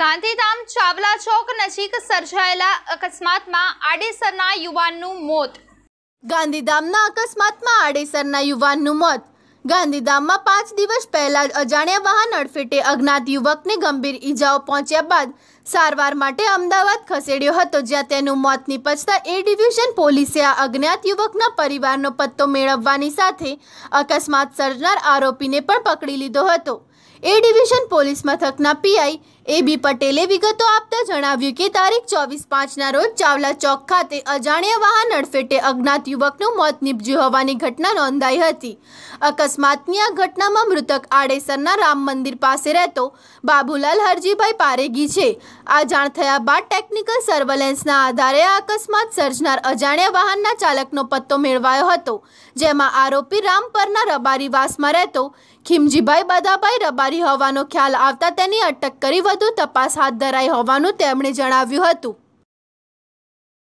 ગાંધીધામ ચાવલા ચોક નજીક સર્જાયેલા અકસ્માતમાં આડેસરના યુવાનનું મોત ગાંધીધામના અકસ્માતમાં આડેસરના યુવાનનું મોત ગાંધીધામમાં પાંચ દિવસ પહેલા અજાણ્યા વાહન અડફેટે અજ્ઞાત યુવકને ગંભીર ઈજાઓ પહોંચ્યા બાદ સારવાર માટે અમદાવાદ ખસેડ્યો હતો જ્યાં તેનું મોત નિપજતા એ ડિવિઝન પોલીસે આ અજ્ઞાત યુવકના પરિવારનો પત્તો મેળવવાની સાથે અકસ્માત સર્જનાર આરોપીને પણ પકડી લીધો હતો એ ડિવિઝન પોલીસ મથકના પીઆઈ એ બી પટેલે વિગતો આપતા જણાવ્યું કે તારીખ ચોવીસ પાંચના રોજ ચાવલા ચોક ખાતે અજાણ્યા વાહન અડફેટે અજ્ઞાત યુવકનું મોત નીપજ્યું હોવાની ઘટના નોંધાઈ હતી અકસ્માતની આ ઘટનામાં મૃતક આડેસરના રામ મંદિર પાસે રહેતો બાબુલાલ હરજીભાઈ પારેગી છે આ જાણ થયા બાદ ટેકનિકલ સર્વેલન્સના આધારે આ અકસ્માત સર્જનાર અજાણ્યા વાહનના ચાલકનો પત્તો મેળવાયો હતો જેમાં આરોપી રામપરના રબારીવાસમાં રહેતો ખીમજીભાઈ બદાભાઈ રબારી હોવાનો ખ્યાલ આવતા તેની અટક કરી વધુ તપાસ હાથ ધરાઈ હોવાનું તેમણે જણાવ્યું હતું